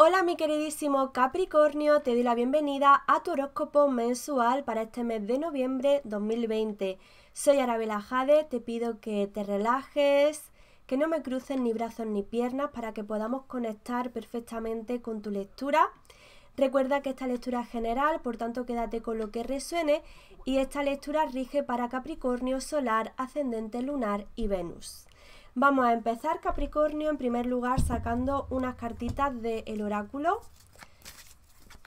Hola mi queridísimo Capricornio, te doy la bienvenida a tu horóscopo mensual para este mes de noviembre 2020. Soy Arabella Jade, te pido que te relajes, que no me crucen ni brazos ni piernas para que podamos conectar perfectamente con tu lectura. Recuerda que esta lectura es general, por tanto quédate con lo que resuene y esta lectura rige para Capricornio, Solar, Ascendente, Lunar y Venus. Vamos a empezar Capricornio en primer lugar sacando unas cartitas del oráculo.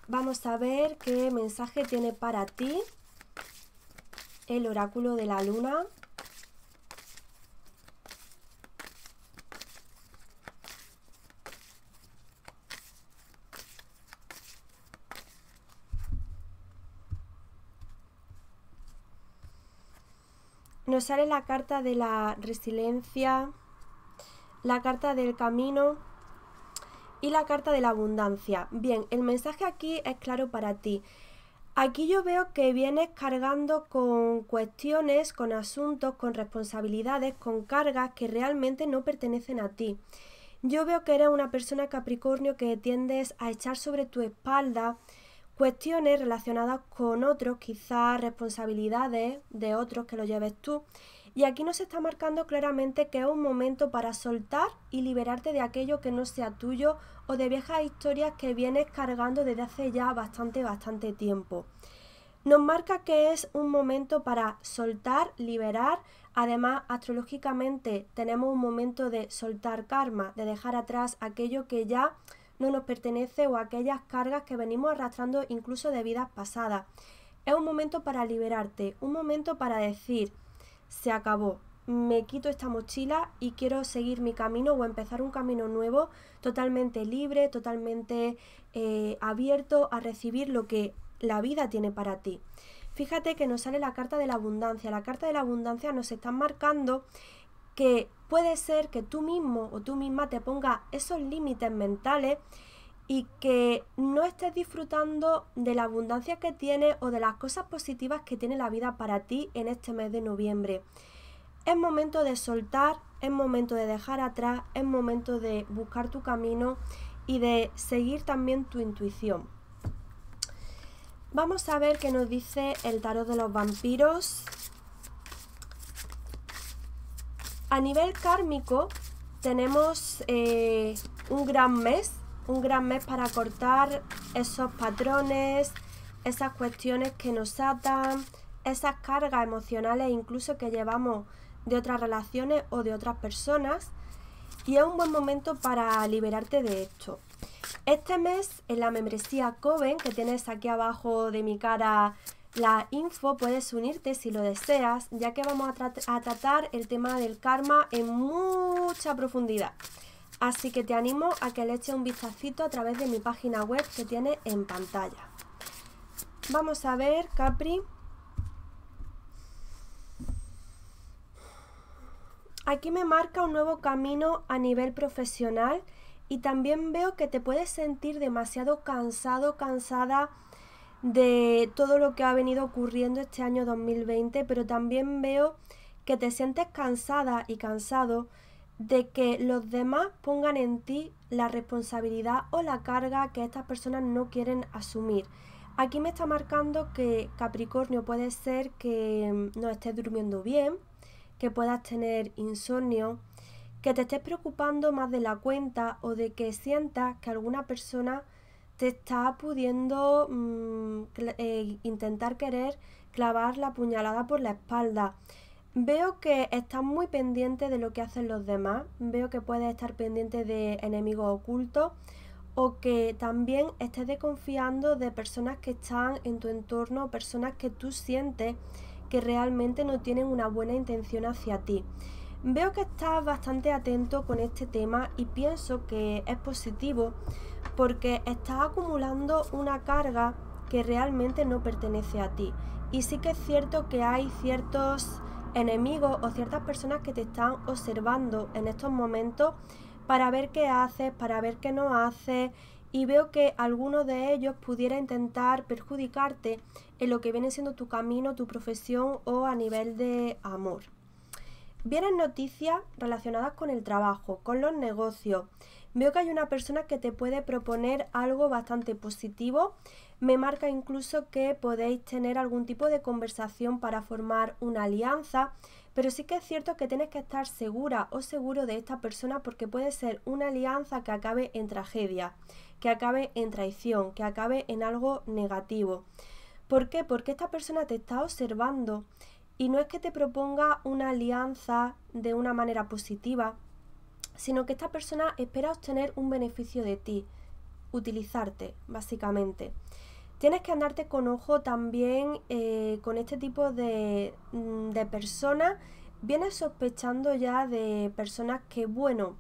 Vamos a ver qué mensaje tiene para ti el oráculo de la luna. Nos sale la carta de la resiliencia, la carta del camino y la carta de la abundancia. Bien, el mensaje aquí es claro para ti. Aquí yo veo que vienes cargando con cuestiones, con asuntos, con responsabilidades, con cargas que realmente no pertenecen a ti. Yo veo que eres una persona Capricornio que tiendes a echar sobre tu espalda cuestiones relacionadas con otros, quizás responsabilidades de otros que lo lleves tú. Y aquí nos está marcando claramente que es un momento para soltar y liberarte de aquello que no sea tuyo o de viejas historias que vienes cargando desde hace ya bastante, bastante tiempo. Nos marca que es un momento para soltar, liberar. Además, astrológicamente tenemos un momento de soltar karma, de dejar atrás aquello que ya no nos pertenece o aquellas cargas que venimos arrastrando incluso de vidas pasadas. Es un momento para liberarte, un momento para decir, se acabó, me quito esta mochila y quiero seguir mi camino o empezar un camino nuevo totalmente libre, totalmente eh, abierto a recibir lo que la vida tiene para ti. Fíjate que nos sale la carta de la abundancia. La carta de la abundancia nos está marcando que puede ser que tú mismo o tú misma te ponga esos límites mentales y que no estés disfrutando de la abundancia que tiene o de las cosas positivas que tiene la vida para ti en este mes de noviembre. Es momento de soltar, es momento de dejar atrás, es momento de buscar tu camino y de seguir también tu intuición. Vamos a ver qué nos dice el tarot de los vampiros. A nivel kármico tenemos eh, un gran mes un gran mes para cortar esos patrones, esas cuestiones que nos atan, esas cargas emocionales incluso que llevamos de otras relaciones o de otras personas. Y es un buen momento para liberarte de esto. Este mes en la membresía Coven, que tienes aquí abajo de mi cara la info, puedes unirte si lo deseas, ya que vamos a, a tratar el tema del karma en mucha profundidad. Así que te animo a que le eches un vistacito a través de mi página web que tiene en pantalla. Vamos a ver, Capri. Aquí me marca un nuevo camino a nivel profesional y también veo que te puedes sentir demasiado cansado, cansada de todo lo que ha venido ocurriendo este año 2020, pero también veo que te sientes cansada y cansado de que los demás pongan en ti la responsabilidad o la carga que estas personas no quieren asumir. Aquí me está marcando que Capricornio puede ser que mm, no estés durmiendo bien, que puedas tener insomnio, que te estés preocupando más de la cuenta o de que sientas que alguna persona te está pudiendo mm, eh, intentar querer clavar la puñalada por la espalda. Veo que estás muy pendiente de lo que hacen los demás, veo que puedes estar pendiente de enemigos ocultos o que también estés desconfiando de personas que están en tu entorno, personas que tú sientes que realmente no tienen una buena intención hacia ti. Veo que estás bastante atento con este tema y pienso que es positivo porque estás acumulando una carga que realmente no pertenece a ti. Y sí que es cierto que hay ciertos enemigos o ciertas personas que te están observando en estos momentos para ver qué haces, para ver qué no haces y veo que alguno de ellos pudiera intentar perjudicarte en lo que viene siendo tu camino, tu profesión o a nivel de amor. Vienen noticias relacionadas con el trabajo, con los negocios. Veo que hay una persona que te puede proponer algo bastante positivo, me marca incluso que podéis tener algún tipo de conversación para formar una alianza, pero sí que es cierto que tienes que estar segura o seguro de esta persona porque puede ser una alianza que acabe en tragedia, que acabe en traición, que acabe en algo negativo. ¿Por qué? Porque esta persona te está observando y no es que te proponga una alianza de una manera positiva, sino que esta persona espera obtener un beneficio de ti, utilizarte, básicamente. Tienes que andarte con ojo también eh, con este tipo mm, de, personas. Vienes sospechando ya de personas que, bueno,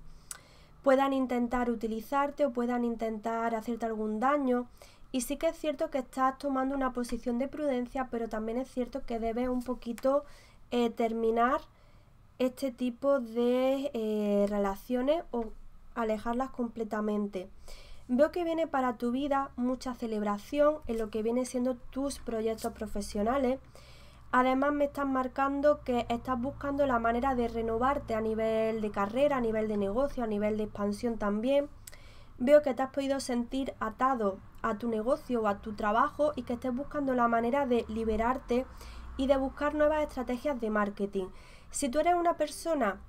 puedan intentar utilizarte o puedan intentar hacerte algún daño. Y sí que es cierto que estás tomando una posición de prudencia, pero también es cierto que debes un poquito eh, terminar este tipo de eh, relaciones o alejarlas completamente. Veo que viene para tu vida mucha celebración en lo que viene siendo tus proyectos profesionales. Además me están marcando que estás buscando la manera de renovarte a nivel de carrera, a nivel de negocio, a nivel de expansión también. Veo que te has podido sentir atado a tu negocio o a tu trabajo y que estés buscando la manera de liberarte y de buscar nuevas estrategias de marketing. Si tú eres una persona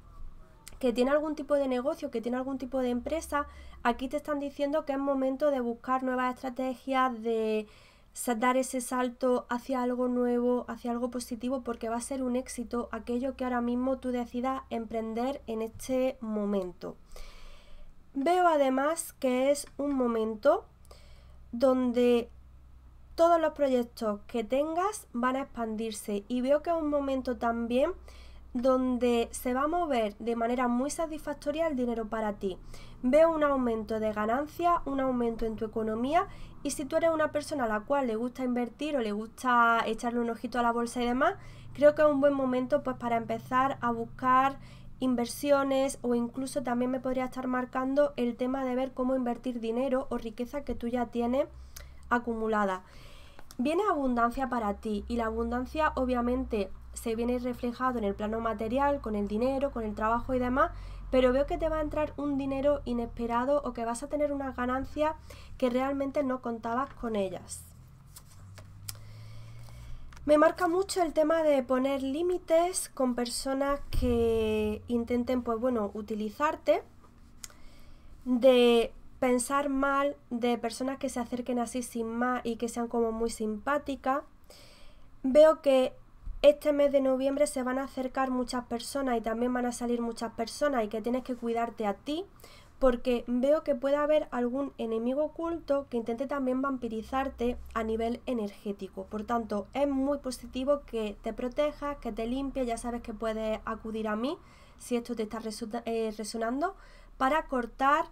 que tiene algún tipo de negocio, que tiene algún tipo de empresa, aquí te están diciendo que es momento de buscar nuevas estrategias, de dar ese salto hacia algo nuevo, hacia algo positivo, porque va a ser un éxito aquello que ahora mismo tú decidas emprender en este momento. Veo además que es un momento donde todos los proyectos que tengas van a expandirse y veo que es un momento también donde se va a mover de manera muy satisfactoria el dinero para ti. Veo un aumento de ganancia, un aumento en tu economía y si tú eres una persona a la cual le gusta invertir o le gusta echarle un ojito a la bolsa y demás, creo que es un buen momento pues para empezar a buscar inversiones o incluso también me podría estar marcando el tema de ver cómo invertir dinero o riqueza que tú ya tienes acumulada. Viene abundancia para ti y la abundancia obviamente se viene reflejado en el plano material, con el dinero, con el trabajo y demás, pero veo que te va a entrar un dinero inesperado o que vas a tener una ganancia que realmente no contabas con ellas. Me marca mucho el tema de poner límites con personas que intenten, pues bueno, utilizarte, de pensar mal de personas que se acerquen así sin más y que sean como muy simpáticas. Veo que este mes de noviembre se van a acercar muchas personas y también van a salir muchas personas y que tienes que cuidarte a ti porque veo que puede haber algún enemigo oculto que intente también vampirizarte a nivel energético. Por tanto, es muy positivo que te protejas, que te limpie, ya sabes que puedes acudir a mí si esto te está eh, resonando, para cortar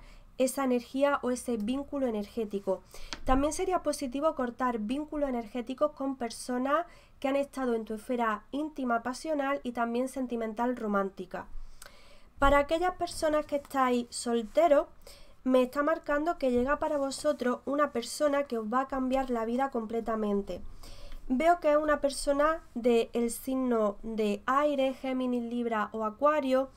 esa energía o ese vínculo energético. También sería positivo cortar vínculos energéticos con personas que han estado en tu esfera íntima, pasional y también sentimental romántica. Para aquellas personas que estáis solteros, me está marcando que llega para vosotros una persona que os va a cambiar la vida completamente. Veo que es una persona del signo de aire, Géminis, Libra o Acuario,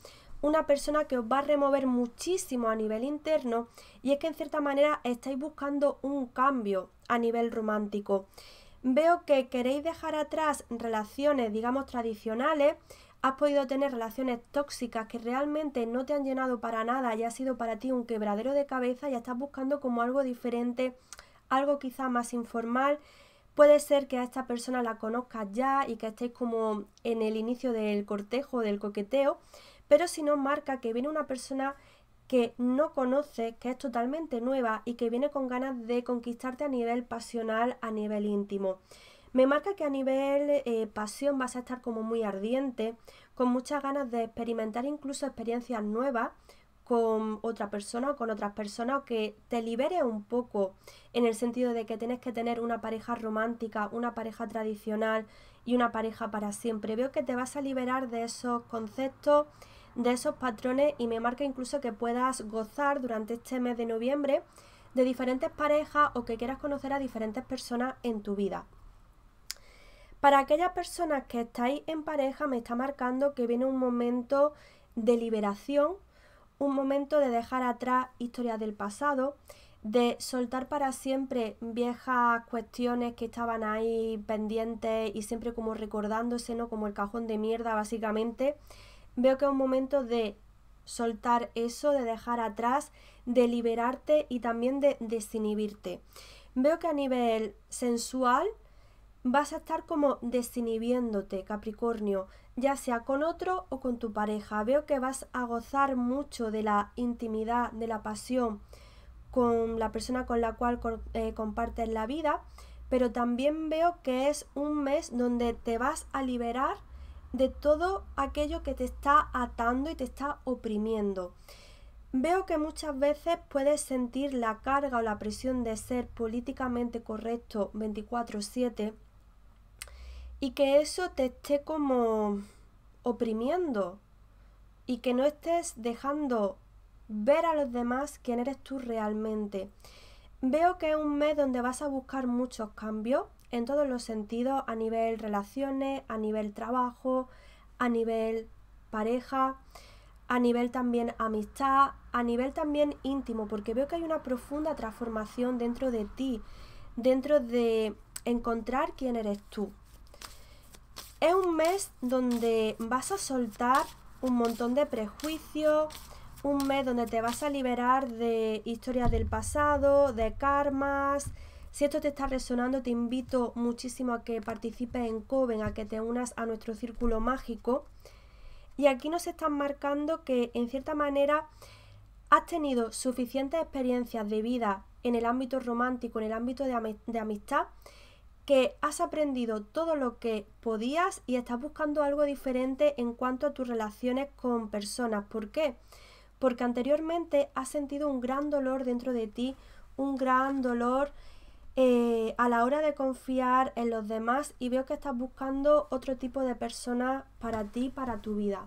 una persona que os va a remover muchísimo a nivel interno y es que en cierta manera estáis buscando un cambio a nivel romántico. Veo que queréis dejar atrás relaciones, digamos, tradicionales, has podido tener relaciones tóxicas que realmente no te han llenado para nada y ha sido para ti un quebradero de cabeza y estás buscando como algo diferente, algo quizá más informal. Puede ser que a esta persona la conozcas ya y que estéis como en el inicio del cortejo, del coqueteo, pero si no marca que viene una persona que no conoce que es totalmente nueva y que viene con ganas de conquistarte a nivel pasional, a nivel íntimo. Me marca que a nivel eh, pasión vas a estar como muy ardiente, con muchas ganas de experimentar incluso experiencias nuevas, con otra persona o con otras personas o que te libere un poco en el sentido de que tienes que tener una pareja romántica, una pareja tradicional y una pareja para siempre. Veo que te vas a liberar de esos conceptos, de esos patrones y me marca incluso que puedas gozar durante este mes de noviembre de diferentes parejas o que quieras conocer a diferentes personas en tu vida. Para aquellas personas que estáis en pareja me está marcando que viene un momento de liberación un momento de dejar atrás historias del pasado, de soltar para siempre viejas cuestiones que estaban ahí pendientes y siempre como recordándose, ¿no? Como el cajón de mierda, básicamente. Veo que es un momento de soltar eso, de dejar atrás, de liberarte y también de desinhibirte. Veo que a nivel sensual vas a estar como desinhibiéndote, Capricornio, ya sea con otro o con tu pareja. Veo que vas a gozar mucho de la intimidad, de la pasión con la persona con la cual eh, compartes la vida, pero también veo que es un mes donde te vas a liberar de todo aquello que te está atando y te está oprimiendo. Veo que muchas veces puedes sentir la carga o la presión de ser políticamente correcto 24/7 y que eso te esté como oprimiendo y que no estés dejando ver a los demás quién eres tú realmente. Veo que es un mes donde vas a buscar muchos cambios en todos los sentidos, a nivel relaciones, a nivel trabajo, a nivel pareja, a nivel también amistad, a nivel también íntimo, porque veo que hay una profunda transformación dentro de ti, dentro de encontrar quién eres tú. Es un mes donde vas a soltar un montón de prejuicios, un mes donde te vas a liberar de historias del pasado, de karmas. Si esto te está resonando, te invito muchísimo a que participes en Coven, a que te unas a nuestro círculo mágico. Y aquí nos están marcando que, en cierta manera, has tenido suficientes experiencias de vida en el ámbito romántico, en el ámbito de, amistad, que has aprendido todo lo que podías y estás buscando algo diferente en cuanto a tus relaciones con personas. ¿Por qué? Porque anteriormente has sentido un gran dolor dentro de ti, un gran dolor eh, a la hora de confiar en los demás y veo que estás buscando otro tipo de personas para ti, para tu vida.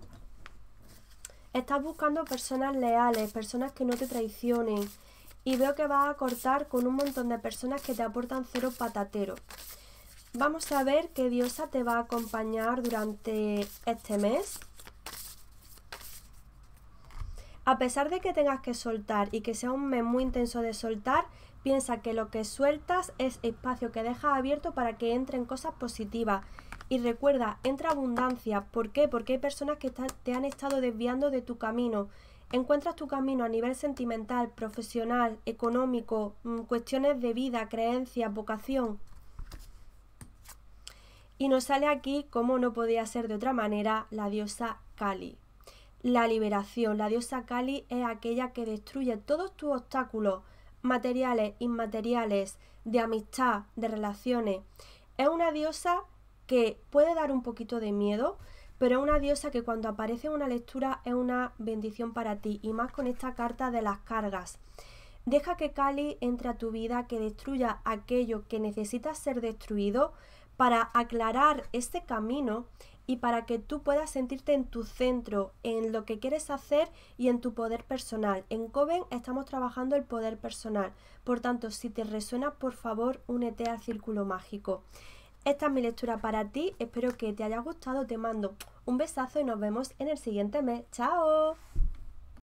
Estás buscando personas leales, personas que no te traicionen, y veo que vas a cortar con un montón de personas que te aportan cero patatero. Vamos a ver qué diosa te va a acompañar durante este mes. A pesar de que tengas que soltar y que sea un mes muy intenso de soltar, piensa que lo que sueltas es espacio que dejas abierto para que entren cosas positivas. Y recuerda, entra abundancia. ¿Por qué? Porque hay personas que te han estado desviando de tu camino encuentras tu camino a nivel sentimental, profesional, económico, mm, cuestiones de vida, creencias, vocación. Y nos sale aquí, como no podía ser de otra manera, la diosa Kali. La liberación. La diosa Kali es aquella que destruye todos tus obstáculos materiales, inmateriales, de amistad, de relaciones. Es una diosa que puede dar un poquito de miedo, pero una diosa que cuando aparece en una lectura es una bendición para ti, y más con esta carta de las cargas. Deja que Cali entre a tu vida, que destruya aquello que necesita ser destruido para aclarar este camino y para que tú puedas sentirte en tu centro, en lo que quieres hacer y en tu poder personal. En Coven estamos trabajando el poder personal. Por tanto, si te resuena, por favor, únete al círculo mágico. Esta es mi lectura para ti, espero que te haya gustado, te mando un besazo y nos vemos en el siguiente mes. ¡Chao!